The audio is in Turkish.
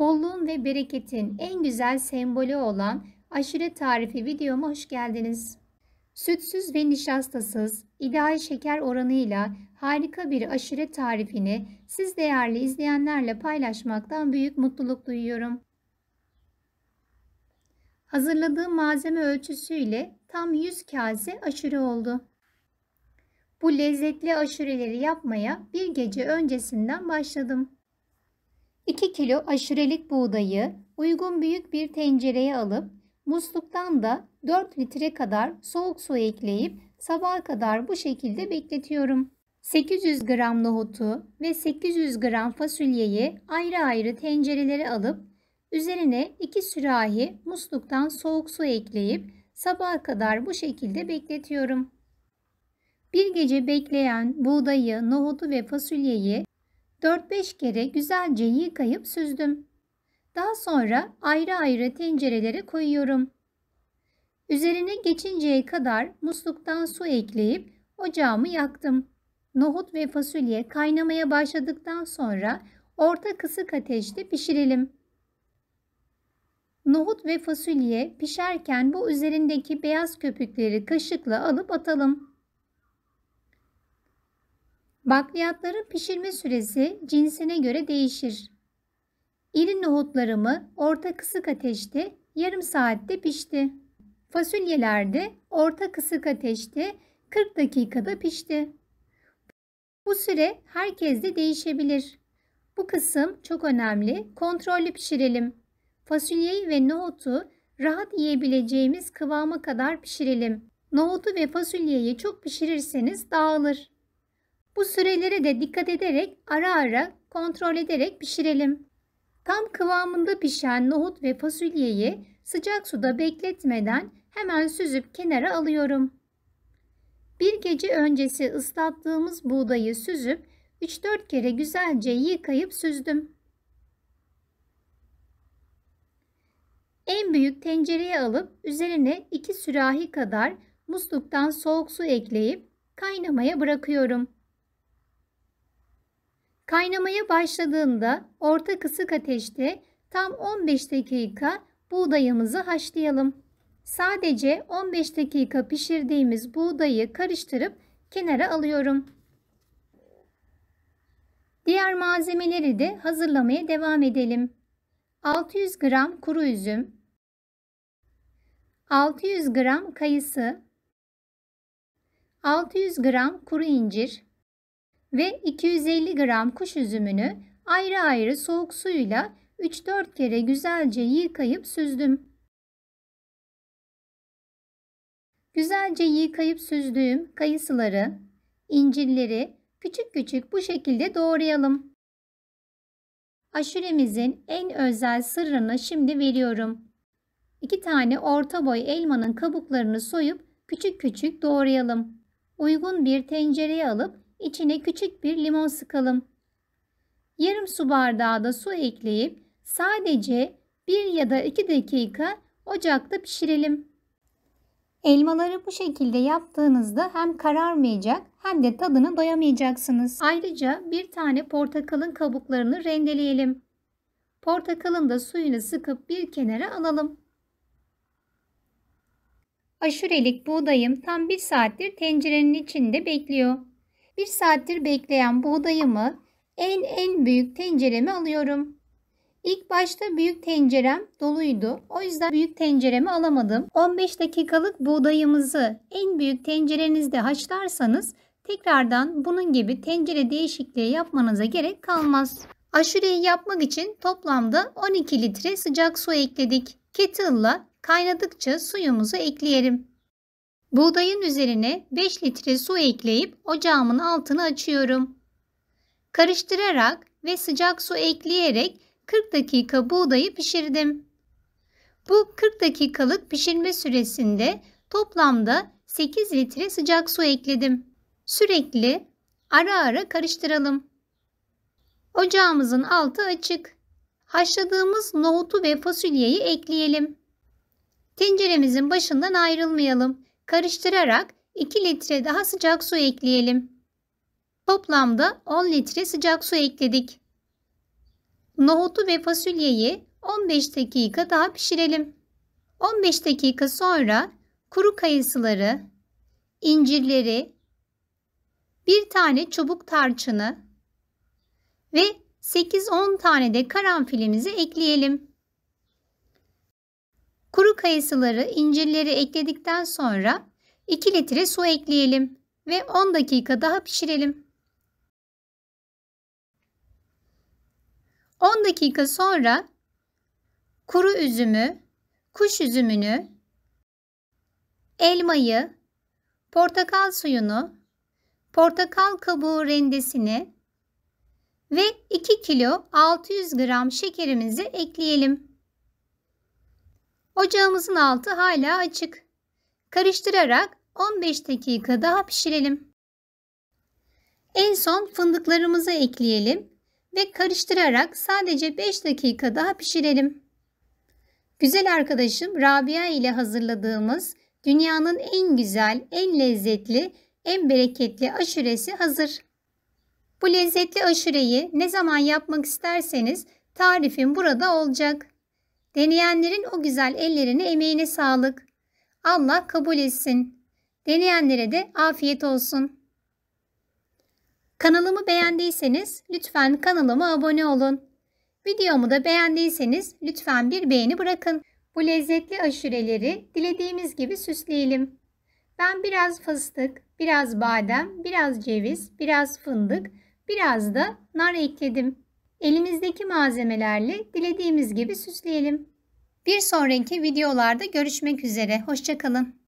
Bolluğun ve bereketin en güzel sembolü olan aşure tarifi videoma hoş geldiniz. Sütsüz ve nişastasız, ideal şeker oranıyla harika bir aşure tarifini siz değerli izleyenlerle paylaşmaktan büyük mutluluk duyuyorum. Hazırladığım malzeme ölçüsüyle tam 100 kase aşure oldu. Bu lezzetli aşureleri yapmaya bir gece öncesinden başladım. 2 kilo aşurelik buğdayı uygun büyük bir tencereye alıp musluktan da 4 litre kadar soğuk su ekleyip sabaha kadar bu şekilde bekletiyorum. 800 gram nohutu ve 800 gram fasulyeyi ayrı ayrı tencerelere alıp üzerine 2 sürahi musluktan soğuk su ekleyip sabaha kadar bu şekilde bekletiyorum. Bir gece bekleyen buğdayı, nohutu ve fasulyeyi 4-5 kere güzelce yıkayıp süzdüm. Daha sonra ayrı ayrı tencerelere koyuyorum. Üzerine geçinceye kadar musluktan su ekleyip ocağımı yaktım. Nohut ve fasulye kaynamaya başladıktan sonra orta kısık ateşte pişirelim. Nohut ve fasulye pişerken bu üzerindeki beyaz köpükleri kaşıkla alıp atalım. Bakliyatların pişirme süresi cinsine göre değişir. İri nohutlarımı orta kısık ateşte yarım saatte pişti. Fasulyelerde orta kısık ateşte 40 dakikada pişti. Bu süre herkeste değişebilir. Bu kısım çok önemli. Kontrollü pişirelim. Fasulyeyi ve nohutu rahat yiyebileceğimiz kıvama kadar pişirelim. Nohutu ve fasulyeyi çok pişirirseniz dağılır. Bu süreleri de dikkat ederek ara ara kontrol ederek pişirelim. Tam kıvamında pişen nohut ve fasulyeyi sıcak suda bekletmeden hemen süzüp kenara alıyorum. Bir gece öncesi ıslattığımız buğdayı süzüp 3-4 kere güzelce yıkayıp süzdüm. En büyük tencereye alıp üzerine 2 sürahi kadar musluktan soğuk su ekleyip kaynamaya bırakıyorum. Kaynamaya başladığında orta kısık ateşte tam 15 dakika buğdayımızı haşlayalım. Sadece 15 dakika pişirdiğimiz buğdayı karıştırıp kenara alıyorum. Diğer malzemeleri de hazırlamaya devam edelim. 600 gram kuru üzüm, 600 gram kayısı, 600 gram kuru incir, ve 250 gram kuş üzümünü ayrı ayrı soğuk suyla 3-4 kere güzelce yıkayıp süzdüm. Güzelce yıkayıp süzdüğüm kayısıları, incirleri küçük küçük bu şekilde doğrayalım. Aşuremizin en özel sırrını şimdi veriyorum. 2 tane orta boy elmanın kabuklarını soyup küçük küçük doğrayalım. Uygun bir tencereye alıp İçine küçük bir limon sıkalım. Yarım su bardağı da su ekleyip sadece 1 ya da 2 dakika ocakta pişirelim. Elmaları bu şekilde yaptığınızda hem kararmayacak hem de tadını doyamayacaksınız. Ayrıca bir tane portakalın kabuklarını rendeleyelim. Portakalın da suyunu sıkıp bir kenara alalım. Aşurelik buğdayım tam bir saattir tencerenin içinde bekliyor. Bir saattir bekleyen buğdayımı en en büyük tencereme alıyorum. İlk başta büyük tencerem doluydu. O yüzden büyük tenceremi alamadım. 15 dakikalık buğdayımızı en büyük tencerenizde haşlarsanız tekrardan bunun gibi tencere değişikliği yapmanıza gerek kalmaz. Aşureyi yapmak için toplamda 12 litre sıcak su ekledik. Kettle'la kaynadıkça suyumuzu ekleyelim. Buğdayın üzerine 5 litre su ekleyip ocağımın altını açıyorum. Karıştırarak ve sıcak su ekleyerek 40 dakika buğdayı pişirdim. Bu 40 dakikalık pişirme süresinde toplamda 8 litre sıcak su ekledim. Sürekli ara ara karıştıralım. Ocağımızın altı açık. Haşladığımız nohutu ve fasulyeyi ekleyelim. Tenceremizin başından ayrılmayalım Karıştırarak 2 litre daha sıcak su ekleyelim. Toplamda 10 litre sıcak su ekledik. Nohutu ve fasulyeyi 15 dakika daha pişirelim. 15 dakika sonra kuru kayısıları, incirleri, bir tane çubuk tarçını ve 8-10 tane de karanfilimizi ekleyelim. Kuru kayısıları, incirleri ekledikten sonra 2 litre su ekleyelim ve 10 dakika daha pişirelim. 10 dakika sonra kuru üzümü, kuş üzümünü, elmayı, portakal suyunu, portakal kabuğu rendesini ve 2 kilo 600 gram şekerimizi ekleyelim. Ocağımızın altı hala açık. Karıştırarak 15 dakika daha pişirelim. En son fındıklarımızı ekleyelim ve karıştırarak sadece 5 dakika daha pişirelim. Güzel arkadaşım Rabia ile hazırladığımız dünyanın en güzel, en lezzetli, en bereketli aşuresi hazır. Bu lezzetli aşureyi ne zaman yapmak isterseniz tarifim burada olacak. Deneyenlerin o güzel ellerine emeğine sağlık. Allah kabul etsin. Deneyenlere de afiyet olsun. Kanalımı beğendiyseniz lütfen kanalıma abone olun. Videomu da beğendiyseniz lütfen bir beğeni bırakın. Bu lezzetli aşureleri dilediğimiz gibi süsleyelim. Ben biraz fıstık, biraz badem, biraz ceviz, biraz fındık, biraz da nar ekledim. Elimizdeki malzemelerle dilediğimiz gibi süsleyelim. Bir sonraki videolarda görüşmek üzere. Hoşçakalın.